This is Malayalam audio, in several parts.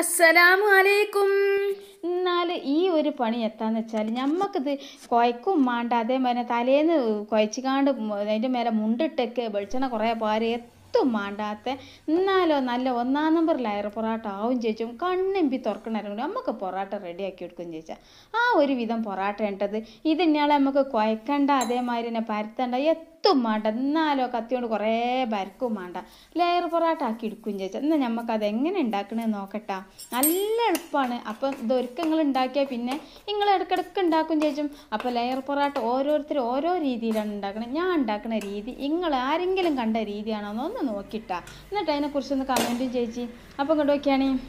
അസ്സലാമു അലൈക്കും എന്നാൽ ഈ ഒരു പണി എത്താന്ന് വെച്ചാൽ ഞമ്മക്കിത് കുഴക്കും മാണ്ട അതേമാതിരി തലേന്ന് കുഴച്ചിക്കാണ്ട് അതിൻ്റെ മേലെ മുണ്ടിട്ടൊക്കെ വെളിച്ചെണ്ണ കുറേ പാര് എത്തും മാണ്ടാത്ത എന്നാലോ നല്ല ഒന്നാം നമ്പർ ലയർ പൊറാട്ട ആവും ചേച്ചും കണ്ണെമ്പി തുറക്കണമായിരുന്നു നമുക്ക് പൊറാട്ട റെഡിയാക്കി കൊടുക്കും ചേച്ചാ ആ ഒരു വിധം പൊറാട്ട ഉണ്ടത് ഇതിനാളെ നമുക്ക് കുഴക്കണ്ട അതേമാതിരി തന്നെ പരത്തണ്ട എത്തും വേണ്ട എന്നാലോ കത്തിയോണ്ട് കുറേ ബരക്കും വേണ്ട ലെയർ പൊറാട്ട ആക്കി എടുക്കും ചേച്ചി എന്നാൽ നമുക്ക് അത് എങ്ങനെ ഉണ്ടാക്കണമെന്ന് നോക്കട്ടാ നല്ല എളുപ്പമാണ് അപ്പം ഇതൊരുക്കം നിങ്ങൾ ഉണ്ടാക്കിയാൽ പിന്നെ നിങ്ങൾ ഇടയ്ക്കിടയ്ക്ക് ഉണ്ടാക്കും ചേച്ചും അപ്പോൾ ലെയർ പൊറാട്ട ഓരോരുത്തർ ഓരോ രീതിയിലാണ് ഉണ്ടാക്കുന്നത് ഞാൻ ഉണ്ടാക്കുന്ന രീതി നിങ്ങൾ ആരെങ്കിലും കണ്ട രീതിയാണോ എന്ന് ഒന്ന് നോക്കിയിട്ടാ എന്നിട്ട് അതിനെക്കുറിച്ചൊന്ന് കമൻറ്റും ചേച്ചി അപ്പോൾ ഇങ്ങോട്ട് നോക്കിയാണെങ്കിൽ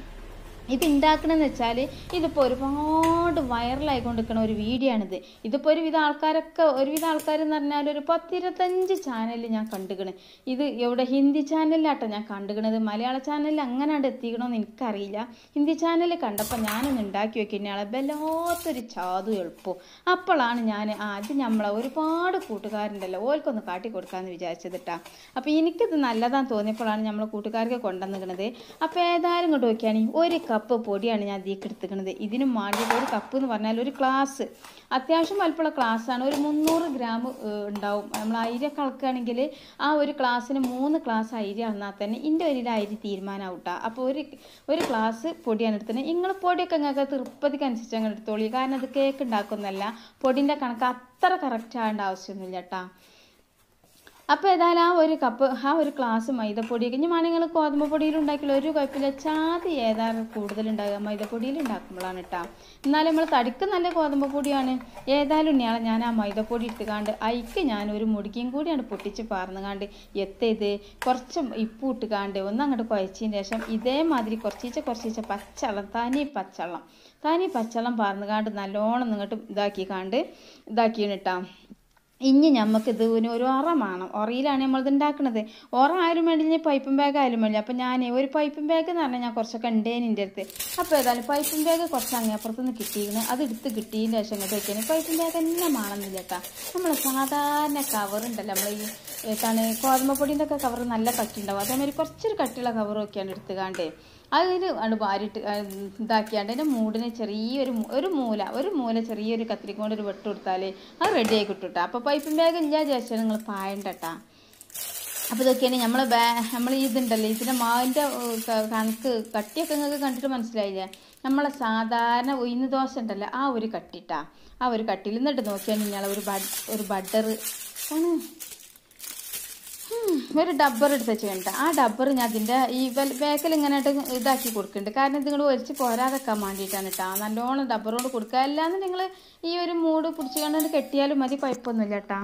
ഇത് ഉണ്ടാക്കണമെന്ന് വെച്ചാൽ ഇതിപ്പോൾ ഒരുപാട് വൈറലായിക്കൊണ്ടിരിക്കുന്ന ഒരു വീഡിയോ ആണിത് ഇതിപ്പോൾ ഒരുവിധം ആൾക്കാരൊക്കെ ഒരുവിധം ആൾക്കാരെന്ന് പറഞ്ഞാൽ ഒരു പത്തിരുപത്തഞ്ച് ചാനൽ ഞാൻ കണ്ടുകണ് ഇത് എവിടെ ഹിന്ദി ചാനലിലാട്ടോ ഞാൻ കണ്ടുകണത് മലയാള ചാനലിൽ അങ്ങനെയാണ് എത്തിക്കണമെന്ന് എനിക്കറിയില്ല ഹിന്ദി ചാനൽ കണ്ടപ്പോൾ ഞാനൊന്ന് ഉണ്ടാക്കി വെക്കുന്നയാളെ വല്ലാത്തൊരു ചാതു എളുപ്പം അപ്പോഴാണ് ഞാൻ ആദ്യം നമ്മളെ ഒരുപാട് കൂട്ടുകാരുണ്ടല്ലോ ഓൽക്കൊന്ന് കാട്ടി കൊടുക്കാമെന്ന് വിചാരിച്ചത് കേട്ടോ അപ്പോൾ എനിക്കിത് നല്ലതാന്ന് തോന്നിയപ്പോഴാണ് നമ്മളെ കൂട്ടുകാർക്ക് കൊണ്ടുവന്നിരിക്കണത് അപ്പോൾ ഏതായാലും ഇങ്ങോട്ട് നോക്കിയാണെങ്കിൽ ഒരു കപ്പ് പൊടിയാണ് ഞാൻ അതിലേക്ക് എടുത്തിരിക്കുന്നത് ഇതിന് വേണ്ടിയിട്ട് ഒരു കപ്പ് എന്ന് പറഞ്ഞാൽ ഒരു ക്ലാസ് അത്യാവശ്യം ക്ലാസ് ആണ് ഒരു മുന്നൂറ് ഗ്രാം ഉണ്ടാവും നമ്മൾ അരി അളക്കുകയാണെങ്കിൽ ആ ഒരു ക്ലാസ്സിന് മൂന്ന് ക്ലാസ് അരി അന്നാൽ തന്നെ ഇൻ്റെ ഒരു അരി തീരുമാനമാവും കേട്ടോ അപ്പോൾ ഒരു ഒരു ക്ലാസ് പൊടിയാണ് എടുത്തത് നിങ്ങൾ പൊടിയൊക്കെ നിങ്ങൾക്ക് അനുസരിച്ച് അങ്ങ് എടുത്തോളി കാരണം അത് കേക്ക് ഉണ്ടാക്കുന്നതല്ല പൊടിൻ്റെ കണക്ക് അത്ര കറക്റ്റ് ആവേണ്ട ആവശ്യമൊന്നുമില്ല കേട്ടോ അപ്പോൾ ഏതായാലും ആ ഒരു കപ്പ് ആ ഒരു ഗ്ലാസ് മൈദപ്പൊടി ഇനി നിങ്ങൾ ഗോതമ്പ് പൊടിയിൽ ഉണ്ടാക്കിയാൽ ഒരു കുഴപ്പമില്ല ചാതി ഏതാണ് കൂടുതലുണ്ടാകുക മൈദപ്പൊടിയിൽ ഉണ്ടാക്കുമ്പോഴാണ് കേട്ടോ എന്നാലും നമ്മൾ തടിക്ക് നല്ല ഗോതമ്പ് പൊടിയാണ് ഏതായാലും ഇനിയാണ് ഞാൻ ആ മൈദപ്പൊടി ഇട്ടുകാണ്ട് അയിക്ക് ഞാൻ ഒരു മുടിക്കും കൂടിയാണ് പൊട്ടിച്ച് പാർന്നുകാണ്ട് എത്തേത് കുറച്ച് ഇപ്പ് ഇട്ടുകാണ്ട് ഒന്ന് അങ്ങോട്ട് കുഴച്ചതിന് ശേഷം ഇതേമാതിരി കുറച്ചീച്ച കുറച്ചീച്ച പച്ചവെള്ളം തനി പച്ചവെള്ളം തനി പച്ചവെള്ളം പാർന്നുകാണ്ട് നല്ലോണം ഇങ്ങോട്ട് ഇതാക്കിക്കാണ്ട് ഇതാക്കിയാണ് കേട്ടോ ഇനി നമുക്ക് ഇത് ഒരു ഒറ വേണം ഒറയിലാണ് നമ്മളിത് ഉണ്ടാക്കുന്നത് ഒറ ആയാലും വേണ്ടില്ല പൈപ്പും ബാഗ് ആയാലും വേണ്ടില്ല അപ്പോൾ ഞാൻ ഒരു പൈപ്പും ബാഗ് എന്ന് പറഞ്ഞാൽ ഞാൻ കുറച്ചൊക്കെ ഉണ്ടേന് എൻ്റെ അടുത്ത് അപ്പോൾ ഏതായാലും പൈപ്പും ബാഗ് കുറച്ച് അപ്പുറത്ത് നിന്ന് കിട്ടിയിരുന്നു അത് എടുത്ത് കിട്ടിയതിന് ശേഷം ഇങ്ങോട്ട് വയ്ക്കാൻ പൈപ്പും ബാഗ് തന്നെ മാണെന്നില്ല കേട്ടോ നമ്മൾ സാധാരണ കവറുണ്ടല്ലോ നമ്മൾ ഈ ഏതാണ് ഗോതമ്പ് ഒക്കെ കവർ നല്ല കട്ടിയുണ്ടാവും അതേമാതിരി കുറച്ചൊരു കട്ടിയുള്ള കവറൊക്കെയാണ് എടുത്തുകാണ്ട് അതിൽ ആണ് വാരിട്ട് ഇതാക്കിയാണ്ട് അതിൻ്റെ മൂടിനെ ചെറിയൊരു ഒരു മൂല ഒരു മൂല ചെറിയൊരു കത്തിരിക്കൊണ്ട് ഒരു വെട്ട് കൊടുത്താൽ അത് റെഡിയായി കിട്ടും കേട്ടോ അപ്പോൾ പൈപ്പിംഗ് ബാഗ് ഞാൻ വിചാരിച്ചാൽ നിങ്ങൾ പായണ്ടട്ടാ അപ്പോൾ ഇതൊക്കെയാണ് നമ്മൾ ബാ നമ്മൾ ഇതുണ്ടല്ലോ ഇതിൻ്റെ മാവിൻ്റെ കണക്ക് കട്ടിയൊക്കെ നിങ്ങൾക്ക് കണ്ടിട്ട് മനസ്സിലായില്ലേ നമ്മളെ സാധാരണ ഉയർന്ന ദോശ ഉണ്ടല്ലോ ആ ഒരു കട്ടിട്ടാ ആ ഒരു കട്ടിയിൽ നിന്നിട്ട് നോക്കിയാൽ നിങ്ങൾ ഒരു ബഡ് ഒരു ബട്ടർ ആണ് ഒരു ഡബ്ബർ എടുത്ത് വെച്ചിട്ടുണ്ട് ആ ഡബ്ബർ ഞാൻ അതിൻ്റെ ഈ ബേക്കൽ ഇങ്ങനെ ഇതാക്കി കൊടുക്കുന്നുണ്ട് കാരണം നിങ്ങൾ ഒരിച്ച് പോരാതെക്കാൻ വേണ്ടിയിട്ടാണ് കേട്ടോ നല്ലോണം ഡബ്ബറോട് കൊണ്ട് കൊടുക്കുക അല്ലാതെ നിങ്ങൾ ഈ ഒരു മൂട് പിടിച്ചു കണ്ടുകൊണ്ട് കെട്ടിയാലും മതി കുഴപ്പമൊന്നുമില്ല കേട്ടോ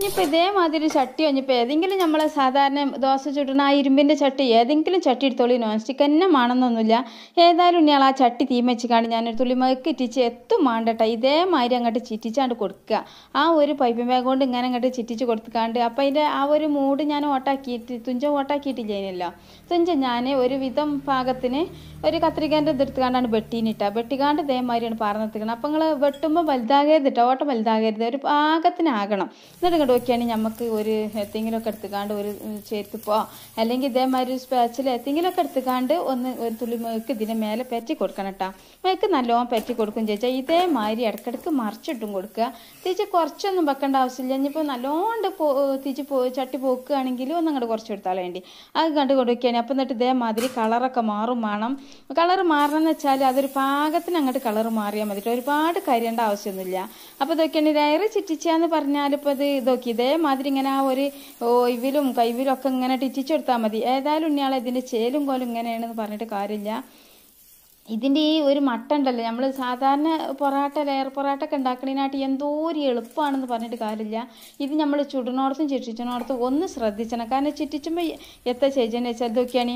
ഇനിയിപ്പോൾ ഇതേമാതിരി ചട്ടി ഇനിയിപ്പോൾ ഏതെങ്കിലും നമ്മൾ സാധാരണ ദോശ ചുട്ടുന്ന ആ ഇരുമ്പിൻ്റെ ചട്ടി ഏതെങ്കിലും ചട്ടി എടുത്തോളി നോൺ സ്റ്റിക്ക് തന്നെ മാണെന്നൊന്നുമില്ല ഏതായാലും ഇനി ആ ചട്ടി കാണും ഞാനൊരു തുള്ളി മകക്ക് ഇറ്റിച്ച് എത്തും മാണ്ടട്ട ഇതേമാതിരി അങ്ങോട്ട് ചിറ്റിച്ചാണ്ട് കൊടുക്കുക ആ ഒരു പൈപ്പിംഗ് ബാഗ് കൊണ്ട് ഇങ്ങനെ അങ്ങോട്ട് ചിറ്റിച്ച് കൊടുത്തുകാണ്ട് അപ്പോൾ അതിൻ്റെ ആ ഒരു മൂട് ഞാൻ ഓട്ടാക്കിയിട്ട് തുഞ്ചം ഓട്ടാക്കിയിട്ടില്ല അതിനല്ലോ തുഞ്ചം ഞാൻ ഒരു വിധം പാകത്തിന് ഒരു കത്രികേൻ്റെ ഇതെടുത്തുകൊണ്ടാണ് വെട്ടീനിട്ട വെട്ടിക്കാണ്ട് ഇതേമാതിരിയാണ് പാർന്നെത്തിക്കണം അപ്പോൾ നിങ്ങൾ വെട്ടുമ്പോൾ വലുതാകരുത് ഓട്ടം വലുതാകരുത് ഒരു പാകത്തിനാകണം എന്നിട്ട് നടുവൊക്കെയാണ് നമുക്ക് ഒരു എത്തെങ്കിലുമൊക്കെ എടുത്തുകാണ്ട് ഒരു പോ അല്ലെങ്കിൽ ഇതേമാതിരി ഒരു സ്പാച്ചിൽ എത്തെങ്കിലുമൊക്കെ എടുത്തുകാണ്ട് ഒന്ന് ഒരു തുള്ളി മേക്ക് ഇതിനെ മേലെ പറ്റി കൊടുക്കണം കേട്ടോ മേക്ക് നല്ലോണം പറ്റി കൊടുക്കും ചേച്ചാ ഇതേമാതിരി ഇടക്കിടക്ക് മറിച്ചിട്ടും കൊടുക്കുക തിരിച്ച് കുറച്ചൊന്നും വെക്കേണ്ട ആവശ്യമില്ല ഇനിയിപ്പോൾ നല്ലോണ്ട് പോ തിരിച്ച് പോ ചട്ടി പോക്കുകയാണെങ്കിൽ ഒന്ന് അങ്ങോട്ട് കുറച്ച് കൊടുത്താലേ വേണ്ടി അത് കണ്ട് കൊടുക്കുകയാണ് അപ്പം എന്നിട്ട് ഇതേമാതിരി കളറൊക്കെ മാറും വേണം കളർ മാറണമെന്ന് വെച്ചാൽ അതൊരു പാകത്തിന് അങ്ങോട്ട് കളർ മാറിയാൽ മതി ഒരുപാട് കരിയേണ്ട ആവശ്യമൊന്നുമില്ല അപ്പോൾ ഇതൊക്കെയാണ് ഡയറി ചിറ്റിച്ചാന്ന് പറഞ്ഞാൽ അത് ഇത് ഇതൊക്കെ നോക്കി ഇതേമാതിരി ഇങ്ങനെ ആ ഒരു ഇവിലും കൈവിലും ഒക്കെ ഇങ്ങനെ ടിച്ചിച്ചെടുത്താൽ മതി ഏതായാലും ഉണ്ണിയാളെ ഇതിൻ്റെ ചേലും കോലും ഇങ്ങനെയാണെന്ന് പറഞ്ഞിട്ട് കാര്യമില്ല ഇതിൻ്റെ ഈ ഒരു മട്ട ഉണ്ടല്ലോ നമ്മൾ സാധാരണ പൊറാട്ട ലെയർ പൊറാട്ട ഒക്കെ ഉണ്ടാക്കണതിനായിട്ട് എന്തോ ഒരു എളുപ്പമാണെന്ന് പറഞ്ഞിട്ട് കാര്യമില്ല ഇത് നമ്മൾ ചുടനോടത്തും ചുറ്റിച്ചിനോടത്തും ഒന്ന് ശ്രദ്ധിച്ചണം കാരണം ചുറ്റിച്ചുമ്പോൾ എത്ര ചേച്ചെന്ന് വെച്ചാൽ ഇതൊക്കെയാണ്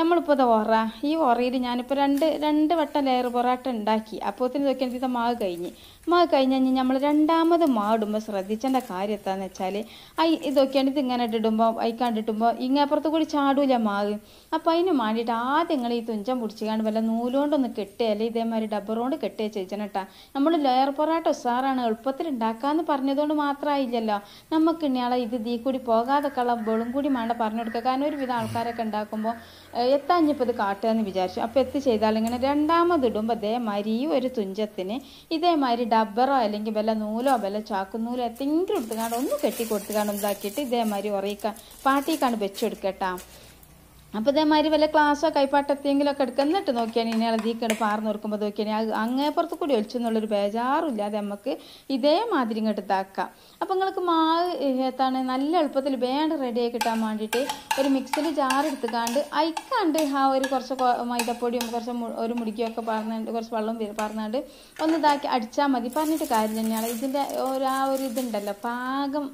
നമ്മളിപ്പോൾ ഇത് ഒറ ഈ ഒറയിൽ ഞാനിപ്പോൾ രണ്ട് രണ്ട് വട്ടം ലെയർ പൊറാട്ട ഉണ്ടാക്കി അപ്പോഴത്തേന് എനിക്ക് ഇത് മാവ് കഴിഞ്ഞ് മാവ് കഴിഞ്ഞ് കഴിഞ്ഞ് നമ്മൾ രണ്ടാമത് മാവ് ശ്രദ്ധിച്ചേണ്ട കാര്യം എന്താണെന്ന് വെച്ചാൽ ഇതൊക്കെയാണ് ഇത് ഇങ്ങനെ ഇട്ടിടുമ്പോൾ അയക്കാണ്ടിട്ടുമ്പോൾ ഇങ്ങനെ അപ്പുറത്ത് കൂടി ചാടൂല മാവ് അപ്പം അതിന് വേണ്ടിയിട്ട് ആദ്യം നിങ്ങൾ ഈ തുഞ്ചം പിടിച്ചിക്കാണ്ട് വല്ല നൂലുകൊണ്ടൊന്ന് കെട്ടുക അല്ലെങ്കിൽ ഇതേമാതിരി ഡബ്ബർ കെട്ടുക ചേച്ചണം കേട്ടോ നമ്മൾ ലെയർ പൊറാട്ട സാറാണ് എളുപ്പത്തിൽ ഉണ്ടാക്കാമെന്ന് പറഞ്ഞതുകൊണ്ട് മാത്രമായില്ലല്ലോ നമുക്ക് ഇനിയാളെ ഇത് തീ കൂടി പോകാതെ ഉള്ള വെളും കൂടി വേണ്ട പറഞ്ഞു കൊടുക്കുക കാരണം ഒരുവിധം ആൾക്കാരൊക്കെ ഉണ്ടാക്കുമ്പോൾ എത്താഞ്ഞിപ്പോൾ ഇത് കാട്ടുക എന്ന് വിചാരിച്ചു അപ്പോൾ എത്തി ചെയ്താൽ ഇങ്ങനെ രണ്ടാമത് ഇടുമ്പോൾ ഇതേമാതിരി ഈ ഒരു തുഞ്ചത്തിന് ഇതേമാതിരി ഡബ്ബറോ അല്ലെങ്കിൽ വല്ല നൂലോ വല്ല ചാക്കുനൂലോ എത്തെങ്കിലും എടുത്തുകാണ്ട് ഒന്ന് കെട്ടി കൊടുത്തുകാണ്ട് ഉണ്ടാക്കിയിട്ട് ഇതേമാതിരി ഉറയിക്കാൻ പാട്ടിക്കാണ്ട് വെച്ചു അപ്പോൾ ഇതേമാതിരി വല്ല ക്ലാസ്സോ കൈപ്പാട്ട് എത്തിയെങ്കിലൊക്കെ എടുക്കുക എന്നിട്ട് നോക്കിയാണ് ഇനിയാളെ ദീക്കട് പാർന്ന് നോക്കുമ്പോൾ നോക്കിയാൽ അങ്ങേ പുറത്ത് കൂടി ഒളിച്ചെന്നുള്ളൊരു അത് നമുക്ക് ഇതേമാതിരി ഇങ്ങോട്ട് ഇതാക്കാം അപ്പോൾ നിങ്ങൾക്ക് മാവ് ഏത്താണ് നല്ല എളുപ്പത്തിൽ വേണ്ട റെഡിയായി കിട്ടാൻ വേണ്ടിയിട്ട് ഒരു മിക്സിൽ ജാറെടുത്ത് കാണ്ട് അയക്കാണ്ട് ആ ഒരു കുറച്ച് മൈദപ്പൊടിയും കുറച്ച് ഒരു ഒക്കെ പറഞ്ഞുകൊണ്ട് കുറച്ച് വെള്ളം പറഞ്ഞുകൊണ്ട് ഒന്ന് ഇതാക്കി അടിച്ചാൽ മതി പറഞ്ഞിട്ട് കാര്യം തന്നെയാണ് ഇതിൻ്റെ ഒരു ആ ഒരു ഇതുണ്ടല്ലോ പാകം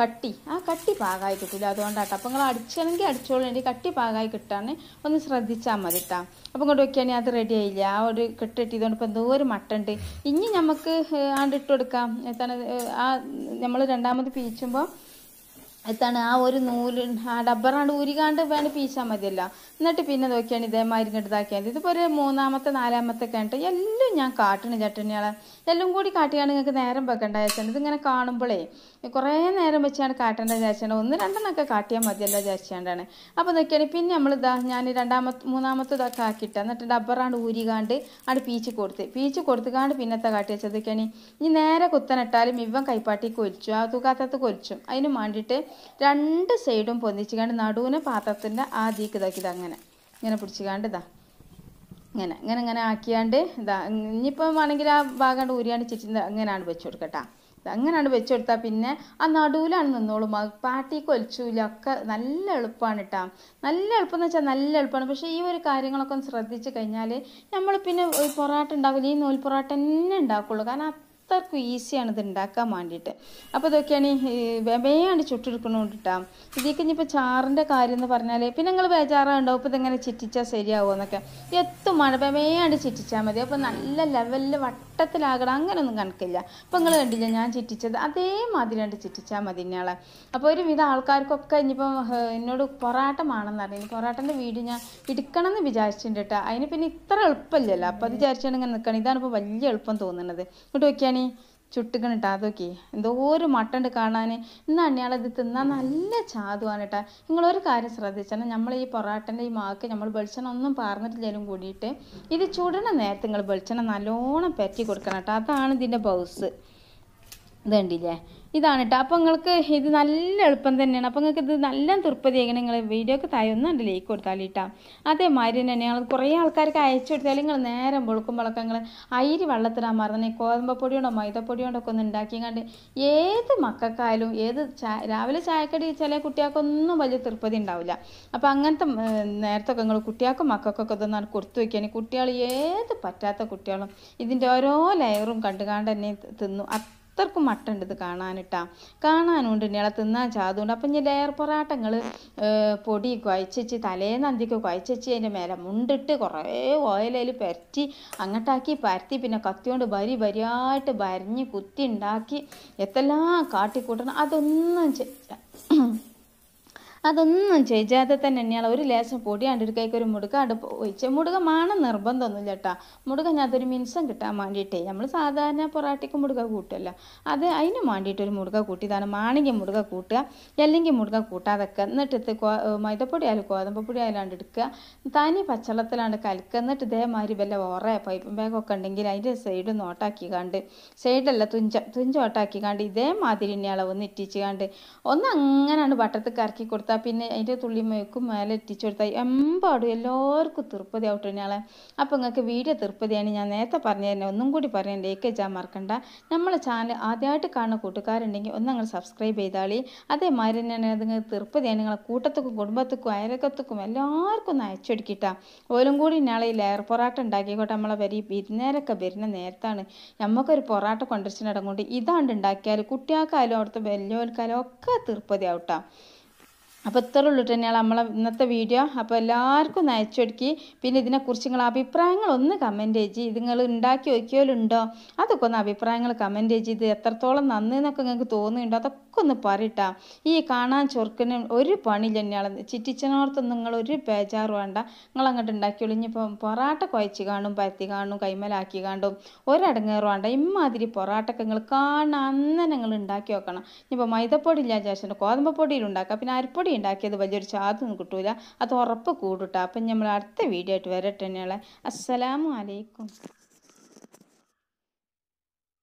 കട്ടി ആ കട്ടി പാകമായി കിട്ടില്ല അതുകൊണ്ടാട്ടോ അപ്പം നിങ്ങൾ അടിച്ചാണെങ്കിൽ അടിച്ചോളൂ അടിച്ചോളേണ്ടി കട്ടി പാകമായി കിട്ടാന്ന് ഒന്ന് ശ്രദ്ധിച്ചാൽ മതി കേട്ടോ അപ്പം ഇങ്ങോട്ട് വെക്കുകയാണെങ്കിൽ അത് റെഡി ആയില്ല ആ ഒരു കെട്ടിട്ടിതുകൊണ്ട് ഇപ്പോൾ എന്തോ ഒരു മട്ട ഉണ്ട് ഇനി നമുക്ക് ആണ്ടിട്ട് കൊടുക്കാം എത്താണ് ആ നമ്മൾ രണ്ടാമത് പീച്ചുമ്പോൾ എത്താണ് ആ ഒരു നൂല് ആ ഡബ്ബറാണ്ട് ഊരികാണ്ട് വേണ്ട പീശാൽ മതിയല്ല എന്നിട്ട് പിന്നെ നോക്കിയാണ് ഇതേമാതിരി ഇങ്ങോട്ട് മതി ഇതിപ്പോൾ ഒരു മൂന്നാമത്തെ നാലാമത്തെ കണ്ടിട്ട് എല്ലാം ഞാൻ കാട്ടണം ചട്ടണിയാളെ എല്ലാം കൂടി കാട്ടിയാണ് നിങ്ങൾക്ക് നേരം വെക്കേണ്ട ചേച്ചാണ് ഇതിങ്ങനെ കാണുമ്പോഴേ കുറേ നേരം വെച്ചാണ് കാട്ടേണ്ട ചേച്ചാണ് ഒന്ന് രണ്ടെണ്ണമൊക്കെ കാട്ടിയാൽ മതിയല്ലോ ചേച്ചേണ്ടാണ് അപ്പോൾ നോക്കിയാണെങ്കിൽ പിന്നെ നമ്മൾ ഇതാ ഞാൻ രണ്ടാമത്തെ മൂന്നാമത്തെ ഇതൊക്കെ ആക്കിയിട്ട് എന്നിട്ട് ഡബ്ബറാണ് ഊരികാണ്ട് അവിടെ പീച്ച് കൊടുത്ത് പീച്ച് കൊടുത്തുകാണ്ട് പിന്നത്തെ കാട്ടി വെച്ചതൊക്കെയാണ് ഇനി നേരെ കുത്തനിട്ടാലും ഇവൻ കൈപ്പാട്ടി കൊലിച്ചു ആ തുകാത്തത്ത് കൊലിച്ചു അതിന് വേണ്ടിയിട്ട് രണ്ട് സൈഡും പൊന്നിച്ചുകൊണ്ട് നടുവിന് പാത്രത്തിൻ്റെ ആദ്യക്ക് ഇതാക്കി അങ്ങനെ ഇങ്ങനെ പിടിച്ചുകാണ്ട് ഇതാ ഇങ്ങനെ ഇങ്ങനെ ഇങ്ങനെ ആക്കിയാണ്ട് ഇതാ ഇനിയിപ്പം ആണെങ്കിൽ ആ ഭാഗം ഊരിയാണ്ട് ചിരിച്ച് അങ്ങനെയാണ് വെച്ച് കൊടുക്കട്ടാ അങ്ങനെയാണ് വെച്ചു കൊടുത്താൽ പിന്നെ ആ നടുവിലാണ് നിന്നോളും പാട്ടി കൊലിച്ചൂല ഒക്കെ നല്ല എളുപ്പമാണ് കേട്ടോ നല്ല എളുപ്പം എന്ന് വെച്ചാൽ നല്ല എളുപ്പമാണ് പക്ഷേ ഈ ഒരു കാര്യങ്ങളൊക്കെ ഒന്ന് ശ്രദ്ധിച്ചു കഴിഞ്ഞാൽ നമ്മൾ പിന്നെ പൊറാട്ട ഉണ്ടാക്കില്ല ഈ നൂൽ പൊറാട്ട തന്നെ ഉണ്ടാക്കുള്ളൂ കാരണം അത്രക്കും ഈസിയാണ് ഇത് ഉണ്ടാക്കാൻ വേണ്ടിയിട്ട് അപ്പോൾ ഇതൊക്കെയാണ് വെവയാണ് ചുട്ടെടുക്കണോണ്ട് കേട്ടോ ഇതിലേക്ക് ഇനിയിപ്പോൾ ചാറിൻ്റെ കാര്യം എന്ന് പറഞ്ഞാൽ പിന്നെ നിങ്ങൾ ബേജാറാണ്ടാവും ഇപ്പോൾ ഇതെങ്ങനെ ചിറ്റിച്ചാൽ ശരിയാവുമോ എന്നൊക്കെ എത്തും മഴ വെവയാണ്ട് ചിറ്റിച്ചാൽ മതി അപ്പോൾ നല്ല ലെവലിൽ വട്ട വട്ടത്തിലാകണം ഒന്നും കണക്കില്ല അപ്പം നിങ്ങൾ കണ്ടില്ല ഞാൻ ചിറ്റിച്ചത് അതേമാതിരി കണ്ട് ചിറ്റിച്ചാൽ മതി ഇന്നയാളെ അപ്പോൾ വിധ ആൾക്കാർക്കൊക്കെ ഇനിയിപ്പം എന്നോട് പൊറാട്ടമാണെന്ന് അറിയാം പൊറാട്ടൻ്റെ വീഡിയോ ഞാൻ എടുക്കണം എന്ന് വിചാരിച്ചിട്ടുണ്ട് കേട്ടോ അതിന് പിന്നെ ഇത്ര എളുപ്പമില്ലല്ലോ അപ്പോൾ അത് വിചാരിച്ചാണ് ഇങ്ങനെ നിൽക്കണം ഇതാണ് ഇപ്പോൾ വലിയ എളുപ്പം തോന്നുന്നത് ഇങ്ങോട്ട് നോക്കിയാണീ ചുട്ടുകണ് കേട്ടോ അതൊക്കെ എന്തോരം മട്ടുണ്ട് കാണാൻ ഇന്ന് അണ്ണിയാളത് തിന്നാൻ നല്ല ചാതുവാണ് കേട്ടോ നിങ്ങളൊരു കാര്യം ശ്രദ്ധിച്ചാൽ നമ്മൾ ഈ പൊറാട്ടൻ്റെ ഈ മാക്ക് നമ്മൾ വെളിച്ചെണ്ണ ഒന്നും പാർന്നിട്ടില്ലേലും കൂടിയിട്ട് ഇത് ചുടണ നേരത്തെ നിങ്ങൾ വെളിച്ചെണ്ണ നല്ലോണം പറ്റി കൊടുക്കണം കേട്ടോ അതാണ് ഇതിൻ്റെ ബൗസ് ഇത് കണ്ടില്ലേ ഇതാണ് കേട്ടോ അപ്പോൾ നിങ്ങൾക്ക് ഇത് നല്ല എളുപ്പം തന്നെയാണ് അപ്പോൾ നിങ്ങൾക്ക് ഇത് നല്ല എങ്ങനെ നിങ്ങൾ വീഡിയോക്ക് താഴെ ഒന്ന് എൻ്റെ ലൈക്ക് കൊടുത്താലും ഇട്ടാ അതേമാതിരി തന്നെ ഞങ്ങൾ കുറേ ആൾക്കാർക്ക് അയച്ചു കൊടുത്താൽ നിങ്ങൾ നേരം പൊളുക്കുമ്പോഴൊക്കെ നിങ്ങൾ അയിരി വെള്ളത്തിടാൻ മറന്നേ കോതമ്പപ്പൊടിയോണ്ടോ ഒക്കെ ഒന്ന് ഉണ്ടാക്കി കണ്ട് ഏത് മക്കൾക്കായാലും ഏത് രാവിലെ ചായക്കടി ചില കുട്ടികൾക്കൊന്നും വലിയ തൃപ്തി ഉണ്ടാവില്ല അപ്പോൾ അങ്ങനത്തെ നേരത്തൊക്കെ നിങ്ങൾ കുട്ടികൾക്കും മക്കൾക്കൊക്കെ ഇതൊന്നാണ് കൊടുത്തു വയ്ക്കാൻ കുട്ടികൾ ഏത് പറ്റാത്ത കുട്ടികളും ഇതിൻ്റെ ഓരോ ലെയറും കണ്ടുകാണ്ട് തന്നെ തിന്നു അത്രക്കും മട്ടുണ്ട് കാണാനിട്ടാ കാണാനുണ്ട് ഇനിയാളെ തിന്നാൻ ചാതുണ്ട് അപ്പം ഇനി ലെയർ പൊറാട്ടങ്ങൾ പൊടി കുഴച്ചു തലേന്ന് അന്തിക്ക് കുഴച്ചു അതിൻ്റെ മേലെ മുണ്ടിട്ട് കുറേ ഓയിലയിൽ പരറ്റി അങ്ങോട്ടാക്കി പരത്തി പിന്നെ കത്തിയോണ്ട് വരി വരിയായിട്ട് വരഞ്ഞ് കുത്തി ഉണ്ടാക്കി എത്തെല്ലാം കാട്ടിക്കൂട്ടണം അതൊന്നും അതൊന്നും ചെയ്യാതെ തന്നെ തന്നെയാണ് ഒരു ലേശം പൊടി അണ്ടിടുക്കൈക്ക് ഒരു മുടുക അടുപ്പ് ഒഴിച്ച് മുടുക മാണം നിർബന്ധമൊന്നുമില്ല ചേട്ടാ മുടുക ഞാനതൊരു മിനിസം കിട്ടാൻ വേണ്ടിയിട്ടേ നമ്മൾ സാധാരണ പൊറാട്ടിക്ക് മുടുക കൂട്ടല്ല അത് അതിന് വേണ്ടിയിട്ട് ഒരു മുടുക കൂട്ടിയതാണ് മാണെങ്കിൽ മുടുക കൂട്ടുക അല്ലെങ്കിൽ മുടുക കൂട്ടാതൊക്കെ എന്നിട്ട് മൈദപ്പൊടി ആയാലും പൊടി ആയാലും എടുക്കുക തനി പച്ചളത്തിലാണ് കലക്കുക എന്നിട്ട് ഇതേമാതിരി വല്ല ഓറേ പൈപ്പും ബാഗൊക്കെ ഉണ്ടെങ്കിൽ അതിൻ്റെ സൈഡ് നോട്ടാക്കി കണ്ട് സൈഡല്ല തുഞ്ച തുഞ്ചോട്ടാക്കി കണ്ട് ഇതേമാതിരി ഇനി അളവ് നെറ്റിച്ച് കണ്ട് ഒന്ന് അങ്ങനെയാണ് വട്ടത്ത് കറക്കി കൊടുത്ത് കൊടുത്താൽ പിന്നെ അതിൻ്റെ തുള്ളിമയക്കും മേലെ എത്തിച്ചു കൊടുത്താൽ എമ്പാടും എല്ലാവർക്കും തിരുപ്പതി ആവട്ടെ ഞാളെ അപ്പോൾ നിങ്ങൾക്ക് വീഡിയോ തിരുപ്പതിയാണ് ഞാൻ നേരത്തെ പറഞ്ഞു തന്നെ ഒന്നും കൂടി പറയാൻ ലൈക്ക് വെച്ചാൽ മറക്കണ്ട നമ്മളെ ചാനൽ ആദ്യമായിട്ട് കാണുന്ന കൂട്ടുകാരുണ്ടെങ്കിൽ ഒന്ന് നിങ്ങൾ സബ്സ്ക്രൈബ് ചെയ്താളി അതേമാതിരി തന്നെയാണ് അത് നിങ്ങൾ തിരുപ്പതിയാണ് നിങ്ങളെ കൂട്ടത്തുക്കും കുടുംബത്തുക്കും അയലക്കത്തുക്കും എല്ലാവർക്കും ഒന്ന് അയച്ചൊടുക്കിട്ടാ ഓലും കൂടി നാളെ ഈ ലെയർ പൊറാട്ട ഉണ്ടാക്കിക്കോട്ടെ നമ്മളെ വരി വിരുന്നേരൊക്കെ വരുന്ന നേരത്താണ് നമുക്കൊരു പൊറാട്ട കൊണ്ടുവച്ചിട്ടുണ്ടെങ്കിൽ ഇതാണ്ട് ഉണ്ടാക്കിയാൽ കുട്ടികൾക്കായാലും അവിടുത്തെ വലിയവർക്കായാലും ഒക്കെ ആവട്ടെ അപ്പോൾ ഇത്ര ഉള്ളു തന്നെയാണ് നമ്മളെ ഇന്നത്തെ വീഡിയോ അപ്പോൾ എല്ലാവർക്കും ഒന്ന് പിന്നെ ഇതിനെക്കുറിച്ച് നിങ്ങൾ അഭിപ്രായങ്ങൾ ഒന്ന് കമൻറ്റ് ചെയ്ത് ഇത് നിങ്ങൾ ഉണ്ടാക്കി നോക്കിയാലുണ്ടോ അതൊക്കെ ഒന്ന് അഭിപ്രായങ്ങൾ കമൻറ്റ് ചെയ്ത് എത്രത്തോളം നന്ദി എന്നൊക്കെ നിങ്ങൾക്ക് തോന്നുന്നുണ്ടോ അതൊക്കെ എനിക്കൊന്ന് പറയട്ടാ ഈ കാണാൻ ചൊർക്കന് ഒരു പണി തന്നെയാണ് ചിറ്റിച്ചനോർത്ത് നിങ്ങൾ ഒരു പേജാറ് വേണ്ട നിങ്ങൾ അങ്ങോട്ട് ഉണ്ടാക്കിയുള്ളൂ ഇനിയിപ്പോൾ പൊറാട്ട കുഴച്ച് കാണും പരത്തി കാണും കൈമലാക്കി കാണും ഒരടങ്ങേറ് വേണ്ട ഇമ്മാതിരി പൊറാട്ടൊക്കെ നിങ്ങൾ കാണാൻ അന്നെ നിങ്ങൾ ഉണ്ടാക്കി വെക്കണം ഇനിയിപ്പോൾ മൈദപ്പൊടി ഇല്ല ചേച്ചൻ്റെ പൊടിയിൽ ഉണ്ടാക്കാം പിന്നെ അരിപ്പൊടി ഉണ്ടാക്കിയത് വലിയൊരു ചാതൊന്നും കിട്ടൂല അത് ഉറപ്പ് കൂടുട്ടാ അപ്പം നമ്മൾ അടുത്ത വീഡിയോ ആയിട്ട് വരട്ടെ തന്നെയുള്ള അസ്സലാമു അലൈക്കും